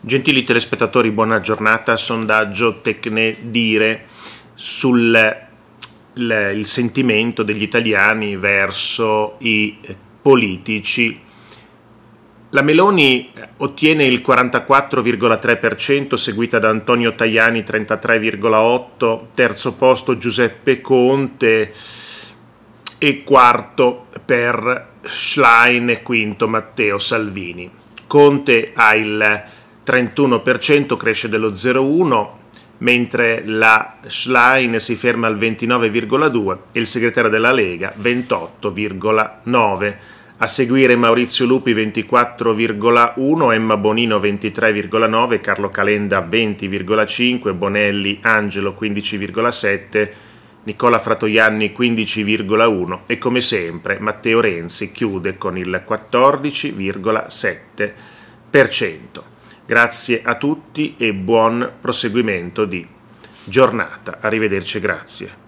Gentili telespettatori, buona giornata. Sondaggio Tecne Dire sul il, il sentimento degli italiani verso i politici. La Meloni ottiene il 44,3%, seguita da Antonio Tajani 33,8%, terzo posto Giuseppe Conte e quarto per Schlein e quinto Matteo Salvini. Conte ha il 31% cresce dello 0,1% mentre la Schlein si ferma al 29,2 e il segretario della Lega 28,9. A seguire Maurizio Lupi 24,1, Emma Bonino 23,9, Carlo Calenda 20,5, Bonelli Angelo 15,7, Nicola Fratoianni 15,1 e come sempre Matteo Renzi chiude con il 14,7%. Grazie a tutti e buon proseguimento di giornata. Arrivederci, grazie.